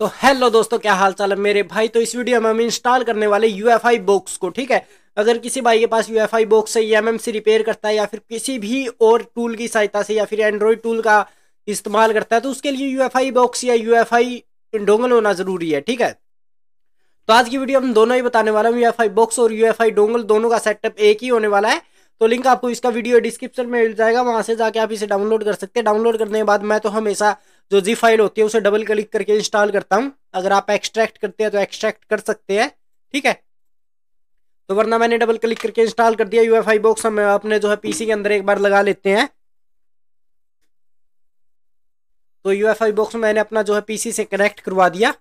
तो हेलो दोस्तों क्या हाल चाल है मेरे भाई तो इस वीडियो में हम इंस्टॉल करने वाले यू एफ आई बॉक्स को ठीक है अगर किसी भाई के पास यू एफ आई बॉक्स है एम से रिपेयर e करता है या फिर किसी भी और टूल की सहायता से या फिर एंड्रॉयड टूल का इस्तेमाल करता है तो उसके लिए यू एफ आई बॉक्स या यू एफ आई डोंगल होना जरूरी है ठीक है तो आज की वीडियो हम दोनों ही बताने वाला हूँ आई बॉक्स और यू एफ आई डोंगल दोनों का सेटअप एक ही होने वाला है तो लिंक आपको इसका वीडियो डिस्क्रिप्शन में मिल जाएगा वहां से जाके आप इसे डाउनलोड कर सकते हैं डाउनलोड करने के बाद मैं तो हमेशा जो जी फाइल होती है उसे डबल क्लिक करके इंस्टॉल करता हूँ अगर आप एक्सट्रैक्ट करते हैं तो एक्सट्रैक्ट कर सकते हैं ठीक है तो वरना मैंने डबल क्लिक करके इंस्टॉल कर दिया यूएफआई बॉक्स हम अपने जो है पीसी के अंदर एक बार लगा लेते हैं तो यूएफआई बॉक्स मैंने अपना जो है पीसी से कनेक्ट करवा दिया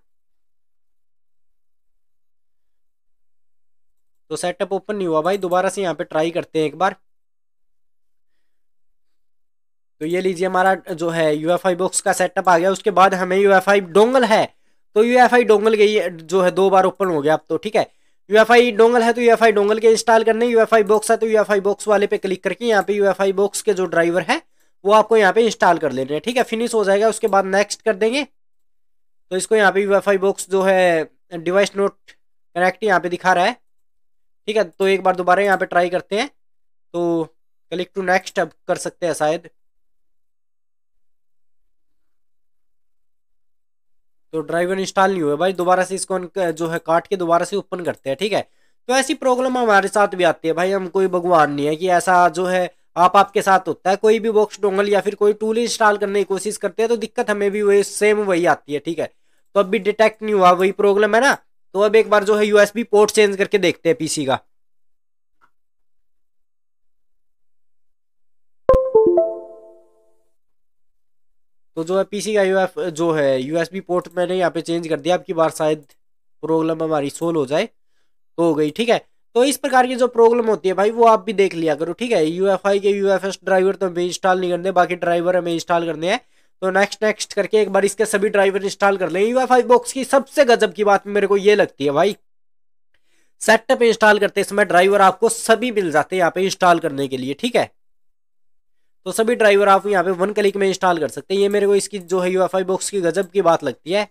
तो सेटअप ओपन नहीं हुआ भाई दोबारा से यहाँ पे ट्राई करते हैं एक बार तो ये लीजिए हमारा जो है यू एफ आई बॉक्स का सेटअप आ गया उसके बाद हमें यू एफ आई डोंगल है तो यू एफ आई डोंगल ये जो है दो बार ओपन हो गया अब तो ठीक है यू एफ आई डोंगल है तो यू एफ आई डोंगल के इंस्टॉल करने यू एफ आई बॉक्स है तो यू एफ आई बॉक्स वाले पे क्लिक करके यहाँ पे यू एफ आई बॉक्स के जो ड्राइवर है वो आपको यहाँ पे इंस्टॉल कर लेने हैं ठीक है फिनिश हो जाएगा उसके बाद नेक्स्ट कर देंगे तो इसको यहाँ पे यू एफ आई बॉक्स जो है डिवाइस नोट कनेक्ट यहाँ पे दिखा रहा है ठीक है तो एक बार दोबारा यहाँ पे ट्राई करते हैं तो क्लिक टू नेक्स्ट अब कर सकते हैं शायद तो ड्राइवर इंस्टॉल नहीं हुआ भाई दोबारा से इसको जो है काट के दोबारा से ओपन करते हैं ठीक है तो ऐसी प्रॉब्लम हमारे साथ भी आती है भाई हम कोई भगवान नहीं है कि ऐसा जो है आप आपके साथ होता है कोई भी बॉक्स डोंगल या फिर कोई टूल इंस्टॉल करने की कोशिश करते हैं तो दिक्कत हमें भी वही सेम वही आती है ठीक है तो अब भी डिटेक्ट नहीं हुआ वही प्रॉब्लम है ना तो अब एक बार जो है यूएसबी पोर्ट चेंज करके देखते हैं पीसी का तो जो है पीसी का यूएफ जो है यूएसबी पोर्ट मैंने यहाँ पे चेंज कर दिया आपकी बार शायद प्रॉब्लम हमारी सोल्व हो जाए तो हो गई ठीक है तो इस प्रकार की जो प्रॉब्लम होती है भाई वो आप भी देख लिया करो ठीक है यू के यू ड्राइवर तो हमें इंस्टॉल नहीं करने बाकी ड्राइवर हमें इंस्टॉल करने हैं तो नेक्स्ट नेक्स्ट करके एक बार इसके सभी ड्राइवर इंस्टॉल कर लें यू बॉक्स की सबसे गजब की बात मेरे को ये लगती है भाई सेटअप इंस्टॉल करते समय ड्राइवर आपको सभी मिल जाते हैं यहाँ पे इंस्टॉल करने के लिए ठीक है तो सभी ड्राइवर आप यहाँ पे वन क्लिक में इंस्टॉल कर सकते हैं ये मेरे को इसकी जो है यूएफआई बॉक्स की गजब की बात लगती है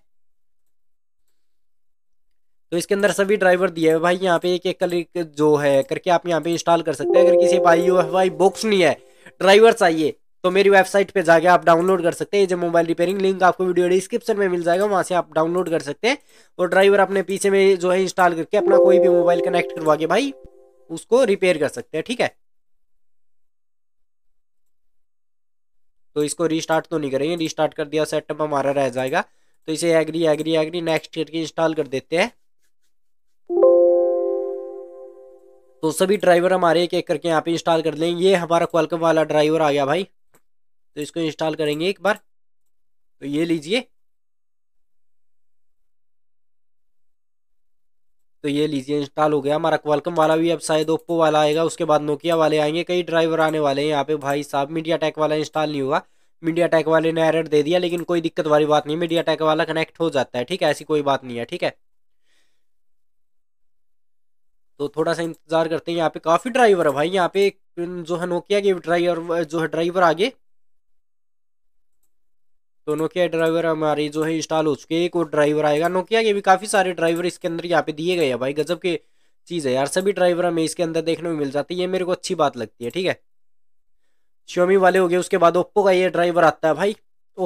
तो इसके अंदर सभी ड्राइवर दिए हुए भाई यहाँ पे एक एक क्लिक जो है करके आप यहाँ पे इंस्टॉल कर सकते हैं अगर किसी भाई यूएफआई बॉक्स नहीं है ड्राइवर चाहिए तो मेरी वेबसाइट पे जाके आप डाउनलोड कर सकते हैं जो मोबाइल रिपेयरिंग लिंक आपको वीडियो डिस्क्रिप्शन में मिल जाएगा वहाँ से आप डाउनलोड कर सकते हैं और ड्राइवर अपने पीछे में जो है इंस्टॉल करके अपना कोई भी मोबाइल कनेक्ट करवा के भाई उसको रिपेयर कर सकते हैं ठीक है तो इसको रिस्टार्ट तो नहीं करेंगे रिस्टार्ट कर दिया सेटअप हमारा रह जाएगा तो इसे एग्री एग्री एग्री नेक्स्ट करके इंस्टॉल कर देते हैं तो सभी ड्राइवर हमारे एक एक करके यहाँ पे इंस्टॉल कर लेंगे ये हमारा क्वालकम वाला ड्राइवर आ गया भाई तो इसको इंस्टॉल करेंगे एक बार तो ये लीजिए तो ये लीजिए इंस्टॉल हो गया हमारा क्वालकम वाला भी अब शायद ओप्पो वाला आएगा उसके बाद नोकिया वाले आएंगे कई ड्राइवर आने वाले हैं यहाँ पे भाई साहब मीडिया टैक वाला इंस्टॉल नहीं हुआ मीडिया टैक वाले ने एरर दे दिया लेकिन कोई दिक्कत वाली बात नहीं मीडिया टैक वाला कनेक्ट हो जाता है ठीक है ऐसी कोई बात नहीं है ठीक है तो थोड़ा सा इंतजार करते हैं यहाँ पे काफ़ी ड्राइवर है भाई यहाँ पे जो है नोकिया के ड्राइवर जो है ड्राइवर आगे तो नोकिया ड्राइवर हमारी जो है इंस्टॉल हो चुके एक और ड्राइवर आएगा नोकिया के भी काफ़ी सारे ड्राइवर इसके अंदर यहाँ पे दिए गए हैं भाई गजब के चीज़ है यार सभी ड्राइवर हमें इसके अंदर देखने में मिल जाती है ये मेरे को अच्छी बात लगती है ठीक है श्योमी वाले हो गए उसके बाद ओप्पो का ये ड्राइवर आता है भाई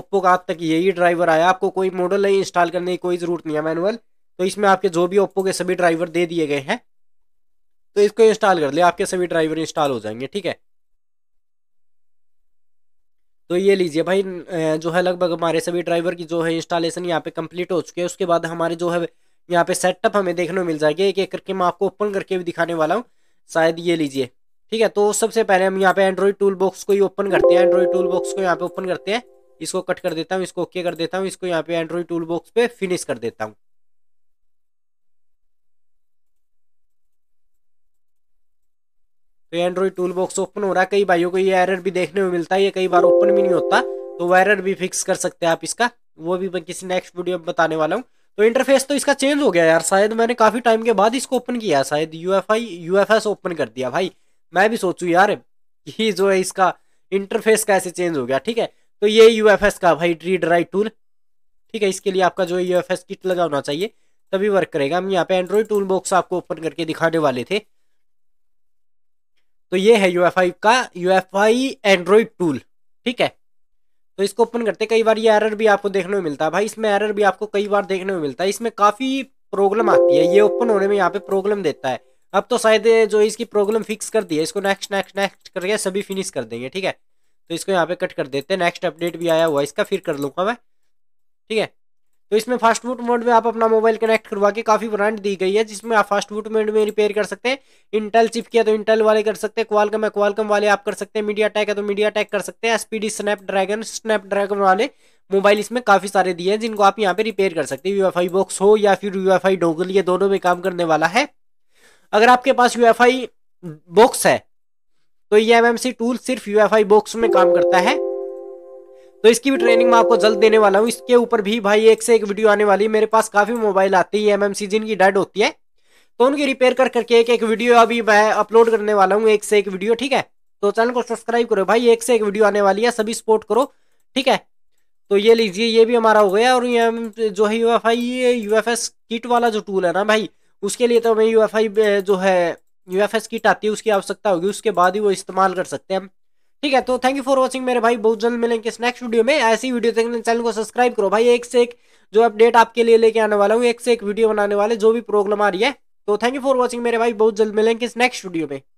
ओप्पो का आज तक यही ड्राइवर आया आपको कोई मॉडल नहीं इंस्टॉल करने की कोई ज़रूरत नहीं है मैनुअल तो इसमें आपके जो भी ओप्पो के सभी ड्राइवर दे दिए गए हैं तो इसको इंस्टॉल कर ले आपके सभी ड्राइवर इंस्टॉल हो जाएंगे ठीक है तो ये लीजिए भाई जो है लगभग हमारे सभी ड्राइवर की जो है इंस्टॉलेशन यहाँ पे कंप्लीट हो चुकी है उसके बाद हमारे जो है यहाँ पे सेटअप हमें देखने को मिल जाएगी एक एक करके मैं आपको ओपन करके भी दिखाने वाला हूँ शायद ये लीजिए ठीक है तो सबसे पहले हम यहाँ पे एंड्रॉइड टूल बॉक्स को ही ओपन करते हैं एंड्रॉइड टूल बॉक्स को यहाँ पे ओपन करते हैं इसको कट कर देता हूँ इसको ओके कर देता हूँ इसको यहाँ पे एंड्रॉइड टूल बॉक्स पे फिनिश कर देता हूँ तो ये एंड्रॉयड टूल बॉक्स ओपन हो रहा है कई भाइयों को ये एरर भी देखने में मिलता है ये कई बार ओपन भी नहीं होता तो वो एरर भी फिक्स कर सकते हैं आप इसका वो भी मैं किसी नेक्स्ट वीडियो में बताने वाला हूँ तो इंटरफेस तो इसका चेंज हो गया यार शायद मैंने काफ़ी टाइम के बाद इसको ओपन किया शायद U F I U F S open कर दिया भाई मैं भी सोचूँ यार ये जो है इसका इंटरफेस कैसे चेंज हो गया ठीक है तो ये यू एफ एस का भाई रीड राइट टूल ठीक है इसके लिए आपका जो यू एफ एस किट लगा होना चाहिए तभी वर्क करेगा हम यहाँ पे एंड्रॉइड टूल बॉक्स आपको ओपन करके दिखाने वाले थे तो ये है यू का यू एफ टूल ठीक है तो इसको ओपन करते कई बार ये एरर भी आपको देखने में मिलता है भाई इसमें एरर भी आपको कई बार देखने में मिलता है इसमें काफ़ी प्रॉब्लम आती है ये ओपन होने में यहाँ पे प्रॉब्लम देता है अब तो शायद जो इसकी प्रॉब्लम फिक्स कर दी है इसको नेक्स्ट नेक्स्ट नेक्स्ट करके सभी फिनिश कर देंगे ठीक है तो इसको यहाँ पे कट कर देते हैं नेक्स्ट अपडेट भी आया हुआ इसका फिर कर लूँगा मैं ठीक है तो इसमें फास्ट बूट मोड में आप अपना मोबाइल कनेक्ट करवा के काफ़ी ब्रांड दी गई है जिसमें आप फास्ट बूट मोड में रिपेयर कर सकते हैं इंटेल चिप किया तो इंटेल वाले कर सकते हैं क्वालकम है क्वालकम वाले आप कर सकते हैं मीडिया टैक है तो मीडिया टैक कर सकते हैं SPD Snapdragon Snapdragon वाले मोबाइल इसमें काफ़ी सारे दिए हैं जिनको आप यहाँ पे रिपेयर कर सकते हैं यूएफआई बॉक्स हो या फिर आई डोगल ये दोनों में काम करने वाला है अगर आपके पास यूएफआई बॉक्स है तो ये सी टूल सिर्फ आई बॉक्स में काम करता है तो इसकी भी ट्रेनिंग मैं आपको जल्द देने वाला हूँ इसके ऊपर भी भाई एक से एक वीडियो आने वाली है मेरे पास काफ़ी मोबाइल आती है एम एम जिनकी डेड होती है तो उनकी रिपेयर कर करके एक एक वीडियो अभी मैं अपलोड करने वाला हूँ एक से एक वीडियो ठीक है तो चैनल को सब्सक्राइब करो भाई एक से एक वीडियो आने वाली है सभी सपोर्ट करो ठीक है तो ये लीजिए ये भी हमारा हो गया और ये जो है U F I U F S kit वाला जो टूल है ना भाई उसके लिए तो हमें यू एफ आई जो है यू एफ एस किट आती है उसकी आवश्यकता होगी उसके बाद ही वो इस्तेमाल कर सकते हैं हम ठीक है तो थैंक यू फॉर वॉचिंग मेरे भाई बहुत जल्द मिलेंगे इस नेक्स्ट वीडियो में ऐसी वीडियो देखने चैनल को सब्सक्राइब करो भाई एक से एक जो अपडेट आपके लिए लेके आने वाला हूँ एक से एक वीडियो बनाने वाले जो भी प्रॉब्लम आ रही है तो थैंक यू फॉर वॉचिंग मेरे भाई बहुत जल्द मिलेंगे इस नेक्स्ट वीडियो में